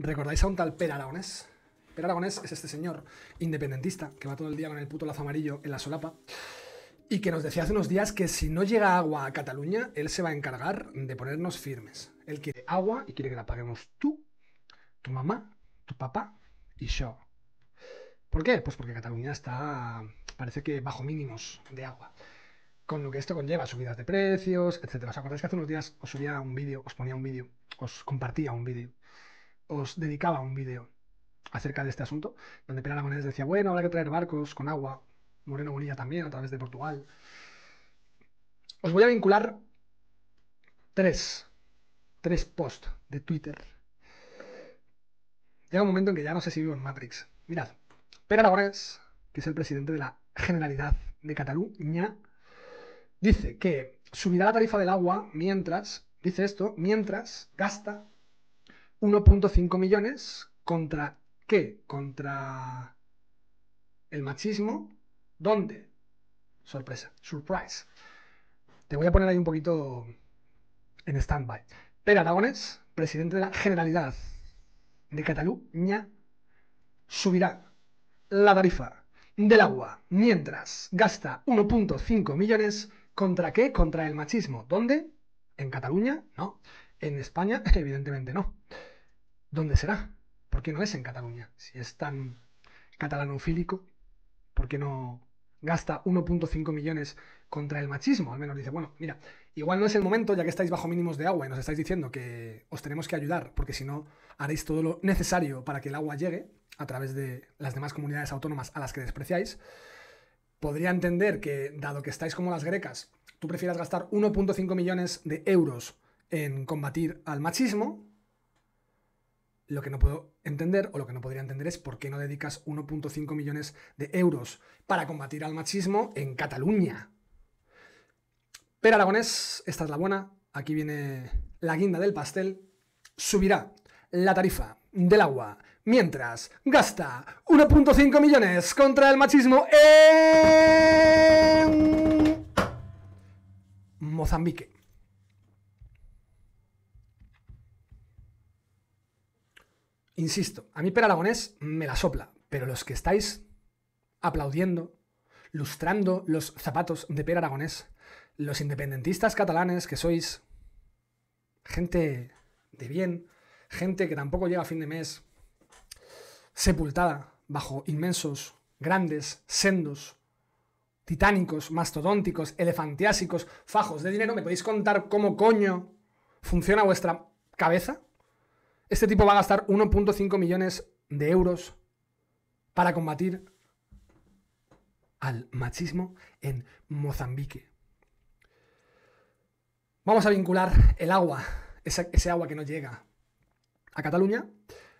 ¿Recordáis a un tal Per Aragonés? Per Aragonés es este señor independentista que va todo el día con el puto lazo amarillo en la solapa y que nos decía hace unos días que si no llega agua a Cataluña, él se va a encargar de ponernos firmes. Él quiere agua y quiere que la paguemos tú, tu mamá, tu papá y yo. ¿Por qué? Pues porque Cataluña está, parece que bajo mínimos de agua. Con lo que esto conlleva, subidas de precios, etc. ¿Os acordáis que hace unos días os subía un vídeo, os ponía un vídeo, os compartía un vídeo os dedicaba un vídeo acerca de este asunto, donde Pera Aragonés decía, bueno, habrá que traer barcos con agua, Moreno Bonilla también, a través de Portugal. Os voy a vincular tres, tres posts de Twitter. Llega un momento en que ya no sé si vivo en Matrix. Mirad, Pere Aragonés, que es el presidente de la Generalidad de Cataluña, dice que subirá la tarifa del agua mientras, dice esto, mientras gasta 1.5 millones contra qué? Contra el machismo. ¿Dónde? Sorpresa, surprise. Te voy a poner ahí un poquito en stand-by. Per Aragones, presidente de la Generalidad de Cataluña, subirá la tarifa del agua mientras gasta 1.5 millones contra qué? Contra el machismo. ¿Dónde? ¿En Cataluña? No. ¿En España? Evidentemente no. ¿dónde será? ¿Por qué no es en Cataluña? Si es tan catalanofílico, ¿por qué no gasta 1.5 millones contra el machismo? Al menos dice, bueno, mira, igual no es el momento, ya que estáis bajo mínimos de agua y nos estáis diciendo que os tenemos que ayudar, porque si no haréis todo lo necesario para que el agua llegue a través de las demás comunidades autónomas a las que despreciáis. Podría entender que, dado que estáis como las grecas, tú prefieras gastar 1.5 millones de euros en combatir al machismo lo que no puedo entender o lo que no podría entender es por qué no dedicas 1.5 millones de euros para combatir al machismo en Cataluña. Pero Aragonés, esta es la buena, aquí viene la guinda del pastel, subirá la tarifa del agua mientras gasta 1.5 millones contra el machismo en Mozambique. Insisto, a mí Per Aragonés me la sopla, pero los que estáis aplaudiendo, lustrando los zapatos de Per Aragonés, los independentistas catalanes que sois gente de bien, gente que tampoco llega a fin de mes sepultada bajo inmensos, grandes, sendos, titánicos, mastodónticos, elefantiásicos, fajos de dinero, ¿me podéis contar cómo coño funciona vuestra cabeza? Este tipo va a gastar 1.5 millones de euros para combatir al machismo en Mozambique. Vamos a vincular el agua, ese, agua que no llega a Cataluña,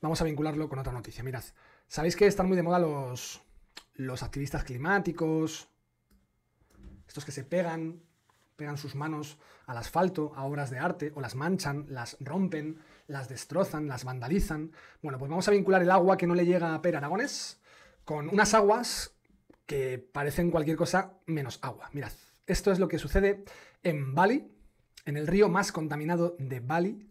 vamos a vincularlo con otra noticia. Mirad, sabéis que están muy de moda los, los activistas climáticos, estos que se pegan sus manos al asfalto, a obras de arte, o las manchan, las rompen, las destrozan, las vandalizan. Bueno, pues vamos a vincular el agua que no le llega a Per Aragones con unas aguas que parecen cualquier cosa menos agua. Mirad, esto es lo que sucede en Bali, en el río más contaminado de Bali.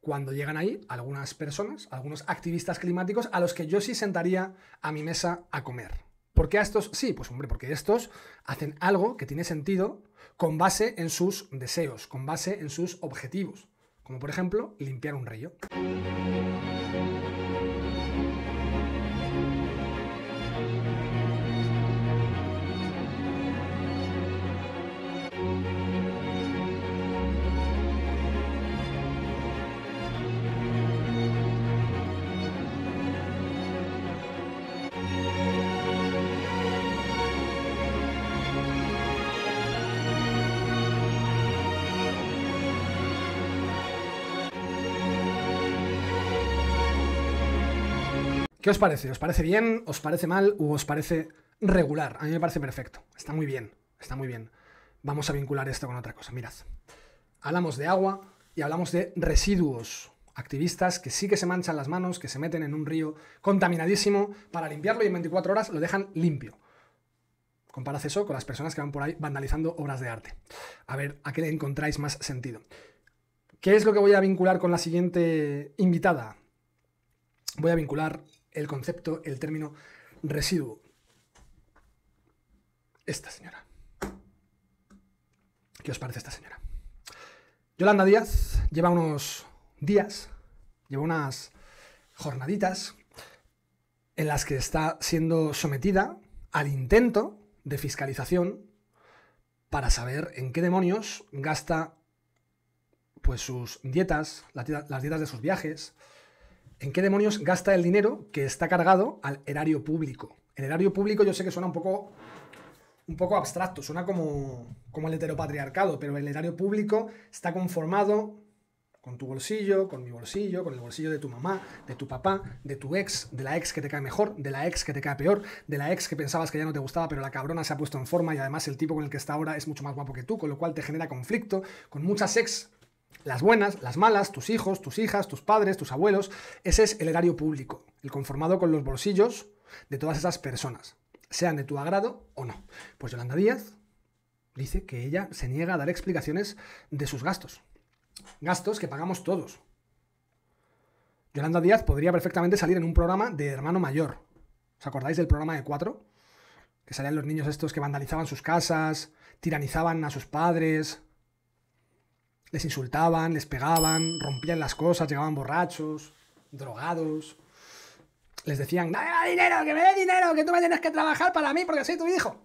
Cuando llegan ahí algunas personas, algunos activistas climáticos, a los que yo sí sentaría a mi mesa a comer. ¿Por qué a estos? Sí, pues hombre, porque estos hacen algo que tiene sentido con base en sus deseos, con base en sus objetivos, como por ejemplo limpiar un río. ¿Qué os parece? ¿Os parece bien? ¿Os parece mal? ¿O os parece regular? A mí me parece perfecto. Está muy bien. Está muy bien. Vamos a vincular esto con otra cosa. Mirad. Hablamos de agua y hablamos de residuos activistas que sí que se manchan las manos, que se meten en un río contaminadísimo para limpiarlo y en 24 horas lo dejan limpio. Comparad eso con las personas que van por ahí vandalizando obras de arte. A ver, ¿a qué le encontráis más sentido? ¿Qué es lo que voy a vincular con la siguiente invitada? Voy a vincular el concepto, el término residuo. Esta señora. ¿Qué os parece esta señora? Yolanda Díaz lleva unos días, lleva unas jornaditas en las que está siendo sometida al intento de fiscalización para saber en qué demonios gasta pues sus dietas, las dietas de sus viajes, ¿En qué demonios gasta el dinero que está cargado al erario público? El erario público yo sé que suena un poco, un poco abstracto, suena como, como el heteropatriarcado, pero el erario público está conformado con tu bolsillo, con mi bolsillo, con el bolsillo de tu mamá, de tu papá, de tu ex, de la ex que te cae mejor, de la ex que te cae peor, de la ex que pensabas que ya no te gustaba, pero la cabrona se ha puesto en forma y además el tipo con el que está ahora es mucho más guapo que tú, con lo cual te genera conflicto, con muchas ex las buenas, las malas, tus hijos, tus hijas, tus padres, tus abuelos, ese es el erario público, el conformado con los bolsillos de todas esas personas, sean de tu agrado o no. Pues Yolanda Díaz dice que ella se niega a dar explicaciones de sus gastos. Gastos que pagamos todos. Yolanda Díaz podría perfectamente salir en un programa de hermano mayor. ¿Os acordáis del programa de cuatro? Que salían los niños estos que vandalizaban sus casas, tiranizaban a sus padres, les insultaban, les pegaban, rompían las cosas, llegaban borrachos, drogados. Les decían, dame dinero, que me dé dinero, que tú me tienes que trabajar para mí porque soy tu hijo.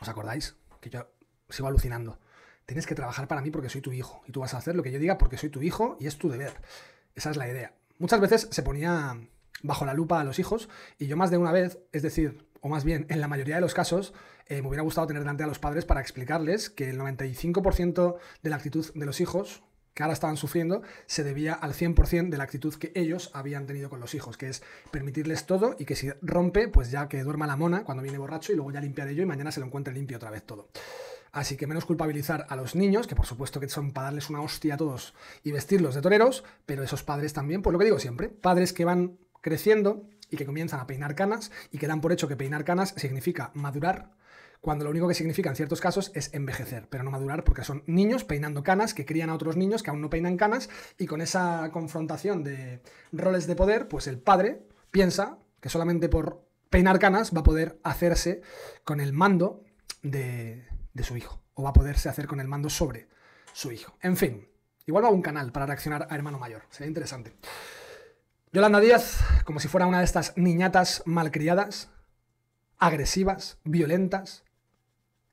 ¿Os acordáis? Que yo sigo alucinando. Tienes que trabajar para mí porque soy tu hijo. Y tú vas a hacer lo que yo diga porque soy tu hijo y es tu deber. Esa es la idea. Muchas veces se ponía bajo la lupa a los hijos y yo más de una vez, es decir, o más bien en la mayoría de los casos, eh, me hubiera gustado tener delante a los padres para explicarles que el 95% de la actitud de los hijos que ahora estaban sufriendo se debía al 100% de la actitud que ellos habían tenido con los hijos, que es permitirles todo y que si rompe, pues ya que duerma la mona cuando viene borracho y luego ya limpiaré yo y mañana se lo encuentre limpio otra vez todo. Así que menos culpabilizar a los niños, que por supuesto que son para darles una hostia a todos y vestirlos de toreros, pero esos padres también, pues lo que digo siempre, padres que van creciendo, y que comienzan a peinar canas y que dan por hecho que peinar canas significa madurar, cuando lo único que significa en ciertos casos es envejecer, pero no madurar porque son niños peinando canas que crían a otros niños que aún no peinan canas y con esa confrontación de roles de poder, pues el padre piensa que solamente por peinar canas va a poder hacerse con el mando de, de su hijo o va a poderse hacer con el mando sobre su hijo. En fin, igual va a un canal para reaccionar a Hermano Mayor, sería interesante. Yolanda Díaz, como si fuera una de estas niñatas malcriadas, agresivas, violentas,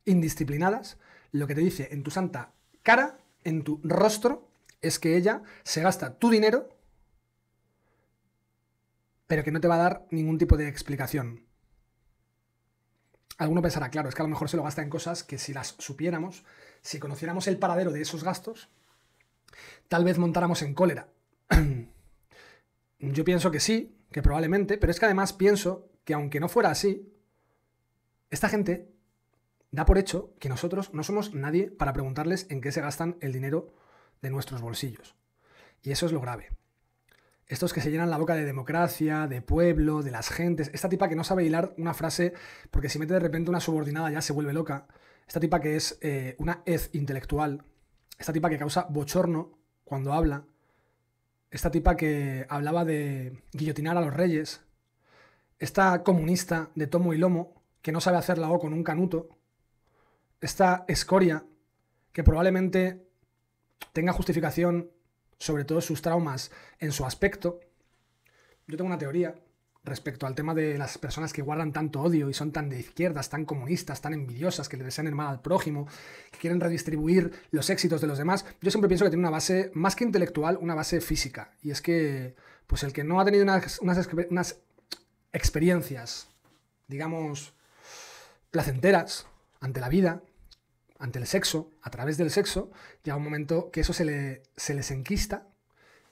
indisciplinadas, lo que te dice en tu santa cara, en tu rostro, es que ella se gasta tu dinero, pero que no te va a dar ningún tipo de explicación. Alguno pensará, claro, es que a lo mejor se lo gasta en cosas que si las supiéramos, si conociéramos el paradero de esos gastos, tal vez montáramos en cólera. Yo pienso que sí, que probablemente, pero es que además pienso que aunque no fuera así, esta gente da por hecho que nosotros no somos nadie para preguntarles en qué se gastan el dinero de nuestros bolsillos. Y eso es lo grave. Estos que se llenan la boca de democracia, de pueblo, de las gentes, esta tipa que no sabe hilar una frase porque si mete de repente una subordinada ya se vuelve loca, esta tipa que es eh, una ez intelectual, esta tipa que causa bochorno cuando habla, esta tipa que hablaba de guillotinar a los reyes, esta comunista de tomo y lomo que no sabe hacer la O con un canuto, esta escoria que probablemente tenga justificación sobre todos sus traumas en su aspecto. Yo tengo una teoría respecto al tema de las personas que guardan tanto odio y son tan de izquierdas, tan comunistas, tan envidiosas, que le desean el mal al prójimo, que quieren redistribuir los éxitos de los demás, yo siempre pienso que tiene una base, más que intelectual, una base física. Y es que, pues el que no ha tenido unas, unas, experiencias, digamos, placenteras ante la vida, ante el sexo, a través del sexo, llega un momento que eso se, le, se les enquista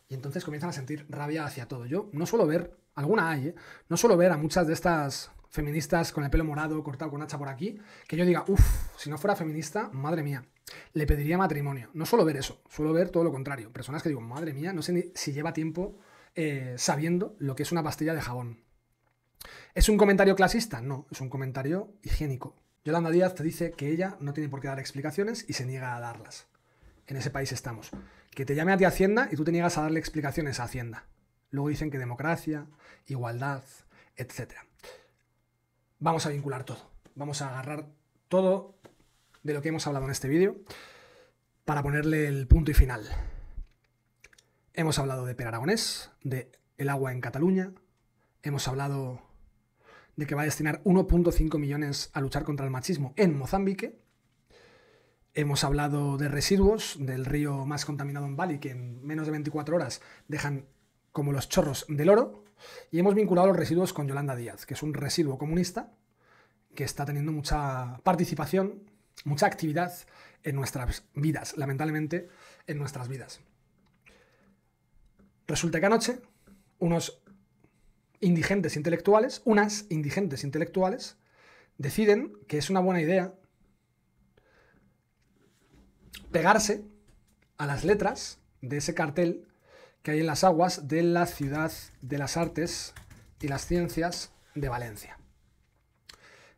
y entonces comienzan a sentir rabia hacia todo. Yo no suelo ver alguna hay, ¿eh? no suelo ver a muchas de estas feministas con el pelo morado, cortado con hacha por aquí, que yo diga, uff, si no fuera feminista, madre mía, le pediría matrimonio. No suelo ver eso, suelo ver todo lo contrario. Personas que digo, madre mía, no sé si lleva tiempo eh, sabiendo lo que es una pastilla de jabón. ¿Es un comentario clasista? No, es un comentario higiénico. Yolanda Díaz te dice que ella no tiene por qué dar explicaciones y se niega a darlas. En ese país estamos. Que te llame a ti Hacienda y tú te niegas a darle explicaciones a Hacienda. Luego dicen que democracia, igualdad, etc. Vamos a vincular todo. Vamos a agarrar todo de lo que hemos hablado en este vídeo para ponerle el punto y final. Hemos hablado de Per Aragonés, de el agua en Cataluña, hemos hablado de que va a destinar 1.5 millones a luchar contra el machismo en Mozambique, hemos hablado de residuos, del río más contaminado en Bali, que en menos de 24 horas dejan como los chorros del oro, y hemos vinculado los residuos con Yolanda Díaz, que es un residuo comunista que está teniendo mucha participación, mucha actividad en nuestras vidas, lamentablemente en nuestras vidas. Resulta que anoche unos indigentes intelectuales, unas indigentes intelectuales, deciden que es una buena idea pegarse a las letras de ese cartel que hay en las aguas de la ciudad de las artes y las ciencias de Valencia.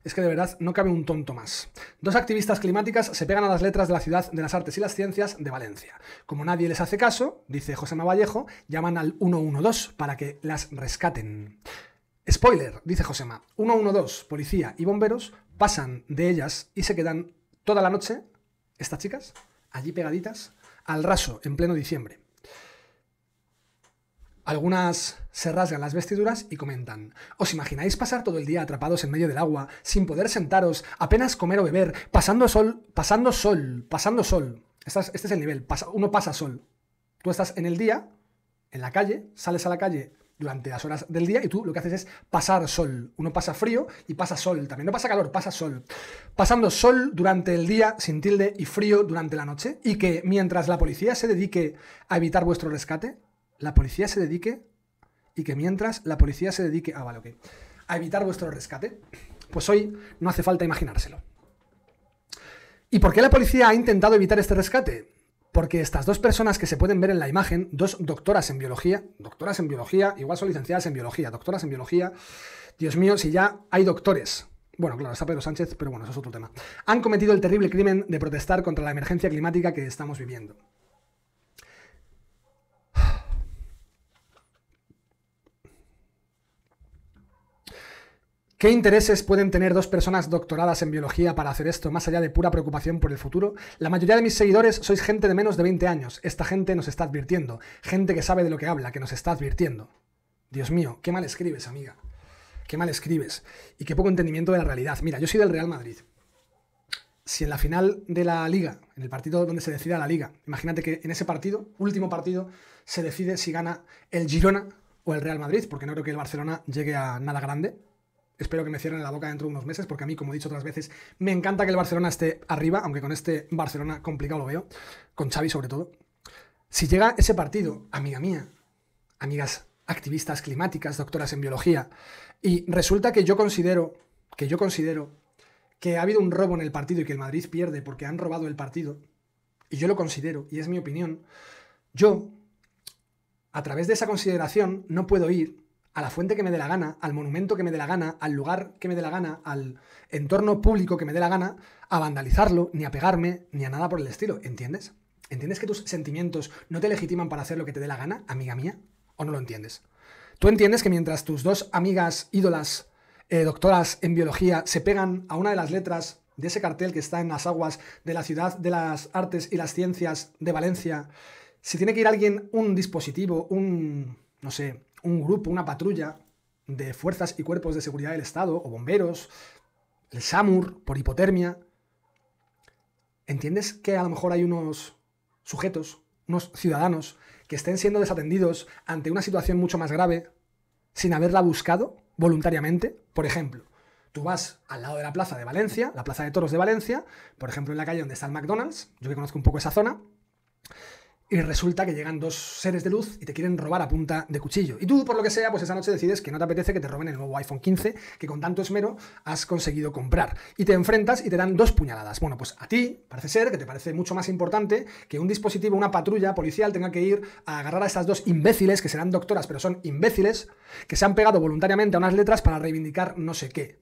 Es que de verdad no cabe un tonto más. Dos activistas climáticas se pegan a las letras de la ciudad de las artes y las ciencias de Valencia. Como nadie les hace caso, dice José Vallejo, llaman al 112 para que las rescaten. Spoiler, dice Josema, 112, policía y bomberos pasan de ellas y se quedan toda la noche, estas chicas, allí pegaditas, al raso en pleno diciembre. Algunas se rasgan las vestiduras y comentan, ¿os imagináis pasar todo el día atrapados en medio del agua, sin poder sentaros, apenas comer o beber, pasando sol, pasando sol, pasando sol? este es, el nivel, uno pasa sol. Tú estás en el día, en la calle, sales a la calle durante las horas del día y tú lo que haces es pasar sol. Uno pasa frío y pasa sol. También no pasa calor, pasa sol. Pasando sol durante el día sin tilde y frío durante la noche y que mientras la policía se dedique a evitar vuestro rescate, la policía se dedique y que mientras la policía se dedique ah, a evitar vuestro rescate, pues hoy no hace falta imaginárselo. ¿Y por qué la policía ha intentado evitar este rescate? Porque estas dos personas que se pueden ver en la imagen, dos doctoras en biología, doctoras en biología, igual son licenciadas en biología, doctoras en biología, Dios mío, si ya hay doctores bueno, claro, está Pedro Sánchez, pero bueno, eso es otro tema. Han cometido el terrible crimen de protestar contra la emergencia climática que estamos viviendo. ¿Qué intereses pueden tener dos personas doctoradas en biología para hacer esto, más allá de pura preocupación por el futuro? La mayoría de mis seguidores sois gente de menos de 20 años. Esta gente nos está advirtiendo. Gente que sabe de lo que habla, que nos está advirtiendo. Dios mío, qué mal escribes, amiga. Qué mal escribes. Y qué poco entendimiento de la realidad. Mira, yo soy del Real Madrid. Si en la final de la liga, en el partido donde se decida la liga, imagínate que en ese partido, último partido, se decide si gana el Girona o el Real Madrid, porque no creo que el Barcelona llegue a nada grande espero que me cierren la boca dentro de unos meses, porque a mí, como he dicho otras veces, me encanta que el Barcelona esté arriba, aunque con este Barcelona complicado lo veo, con Xavi sobre todo. Si llega ese partido, amiga mía, amigas activistas climáticas, doctoras en biología, y resulta que yo considero, que yo considero que ha habido un robo en el partido y que el Madrid pierde porque han robado el partido, y yo lo considero, y es mi opinión, yo, a través de esa consideración, no puedo ir a la fuente que me dé la gana, al monumento que me dé la gana, al lugar que me dé la gana, al entorno público que me dé la gana, a vandalizarlo, ni a pegarme, ni a nada por el estilo. ¿Entiendes? ¿Entiendes que tus sentimientos no te legitiman para hacer lo que te dé la gana, amiga mía? ¿O no lo entiendes? ¿Tú entiendes que mientras tus dos amigas ídolas, eh, doctoras en biología, se pegan a una de las letras de ese cartel que está en las aguas de la ciudad de las artes y las ciencias de Valencia, si tiene que ir alguien, un dispositivo, un, no sé, un grupo, una patrulla de fuerzas y cuerpos de seguridad del Estado, o bomberos, el SAMUR, por hipotermia. ¿Entiendes que a lo mejor hay unos sujetos, unos ciudadanos, que estén siendo desatendidos ante una situación mucho más grave sin haberla buscado voluntariamente? Por ejemplo, tú vas al lado de la plaza de Valencia, la plaza de toros de Valencia, por ejemplo, en la calle donde está el McDonald's, yo que conozco un poco esa zona, y resulta que llegan dos seres de luz y te quieren robar a punta de cuchillo. Y tú, por lo que sea, pues esa noche decides que no te apetece que te roben el nuevo iPhone 15 que con tanto esmero has conseguido comprar. Y te enfrentas y te dan dos puñaladas. Bueno, pues a ti parece ser que te parece mucho más importante que un dispositivo, una patrulla policial tenga que ir a agarrar a estas dos imbéciles, que serán doctoras pero son imbéciles, que se han pegado voluntariamente a unas letras para reivindicar no sé qué.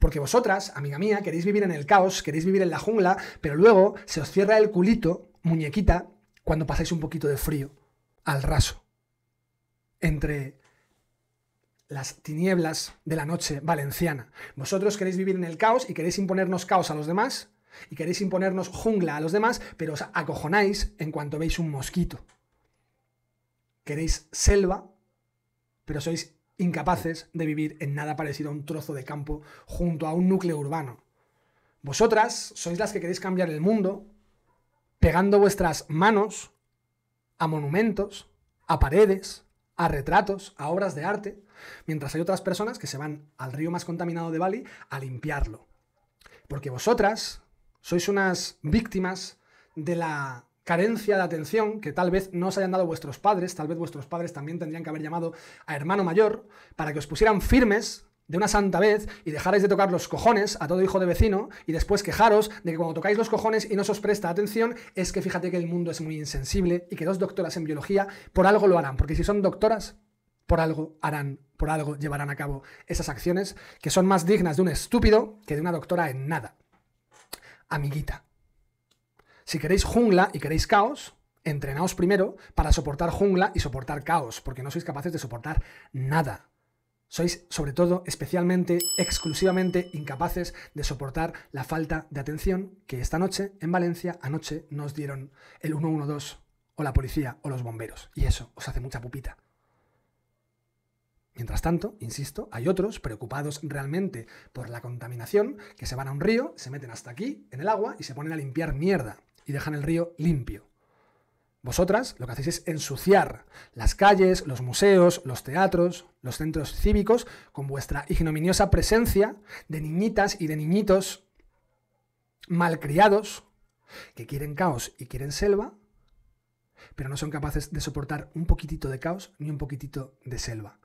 Porque vosotras, amiga mía, queréis vivir en el caos, queréis vivir en la jungla, pero luego se os cierra el culito, muñequita, cuando pasáis un poquito de frío, al raso, entre las tinieblas de la noche valenciana. Vosotros queréis vivir en el caos y queréis imponernos caos a los demás, y queréis imponernos jungla a los demás, pero os acojonáis en cuanto veis un mosquito. Queréis selva, pero sois incapaces de vivir en nada parecido a un trozo de campo junto a un núcleo urbano. Vosotras sois las que queréis cambiar el mundo pegando vuestras manos a monumentos, a paredes, a retratos, a obras de arte, mientras hay otras personas que se van al río más contaminado de Bali a limpiarlo. Porque vosotras sois unas víctimas de la carencia de atención que tal vez no os hayan dado vuestros padres, tal vez vuestros padres también tendrían que haber llamado a hermano mayor para que os pusieran firmes de una santa vez y dejaréis de tocar los cojones a todo hijo de vecino y después quejaros de que cuando tocáis los cojones y no os presta atención, es que fíjate que el mundo es muy insensible y que dos doctoras en biología por algo lo harán, porque si son doctoras, por algo harán, por algo llevarán a cabo esas acciones que son más dignas de un estúpido que de una doctora en nada. Amiguita, si queréis jungla y queréis caos, entrenaos primero para soportar jungla y soportar caos, porque no sois capaces de soportar nada. Sois, sobre todo, especialmente, exclusivamente incapaces de soportar la falta de atención que esta noche, en Valencia, anoche nos dieron el 112 o la policía o los bomberos. Y eso os hace mucha pupita. Mientras tanto, insisto, hay otros preocupados realmente por la contaminación que se van a un río, se meten hasta aquí en el agua y se ponen a limpiar mierda y dejan el río limpio. Vosotras lo que hacéis es ensuciar las calles, los museos, los teatros, los centros cívicos con vuestra ignominiosa presencia de niñitas y de niñitos malcriados que quieren caos y quieren selva, pero no son capaces de soportar un poquitito de caos ni un poquitito de selva.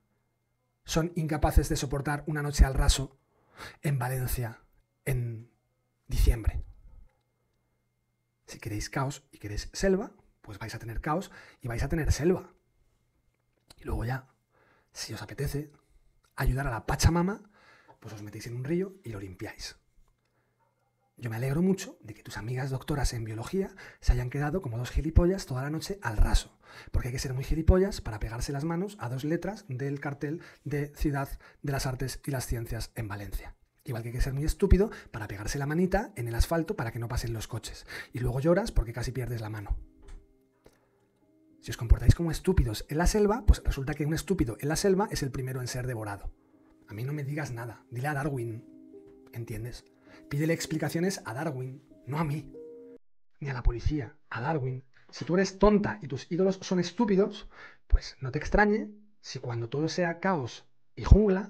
Son incapaces de soportar una noche al raso en Valencia en diciembre. Si queréis caos y queréis selva, pues vais a tener caos y vais a tener selva. Y luego ya, si os apetece ayudar a la Pachamama, pues os metéis en un río y lo limpiáis. Yo me alegro mucho de que tus amigas doctoras en biología se hayan quedado como dos gilipollas toda la noche al raso, porque hay que ser muy gilipollas para pegarse las manos a dos letras del cartel de Ciudad de las Artes y las Ciencias en Valencia. Igual que hay que ser muy estúpido para pegarse la manita en el asfalto para que no pasen los coches. Y luego lloras porque casi pierdes la mano. Si os comportáis como estúpidos en la selva, pues resulta que un estúpido en la selva es el primero en ser devorado. A mí no me digas nada, dile a Darwin. ¿Entiendes? Pídele explicaciones a Darwin, no a mí. Ni a la policía, a Darwin. Si tú eres tonta y tus ídolos son estúpidos, pues no te extrañe si cuando todo sea caos y jungla,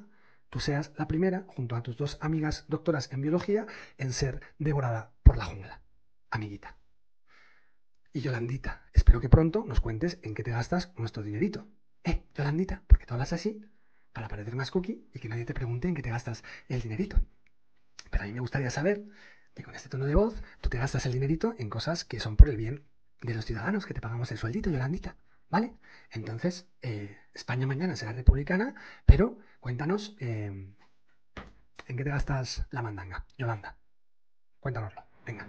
tú seas la primera, junto a tus dos amigas doctoras en biología, en ser devorada por la jungla. Amiguita. Y Yolandita, espero que pronto nos cuentes en qué te gastas nuestro dinerito. Eh, Yolandita, porque tú hablas así para parecer más cookie y que nadie te pregunte en qué te gastas el dinerito. Pero a mí me gustaría saber que con este tono de voz tú te gastas el dinerito en cosas que son por el bien de los ciudadanos que te pagamos el sueldito, Yolandita. ¿Vale? Entonces, eh, España mañana será republicana, pero cuéntanos em, en qué te gastas la mandanga, Yolanda. Cuéntanoslo. Venga.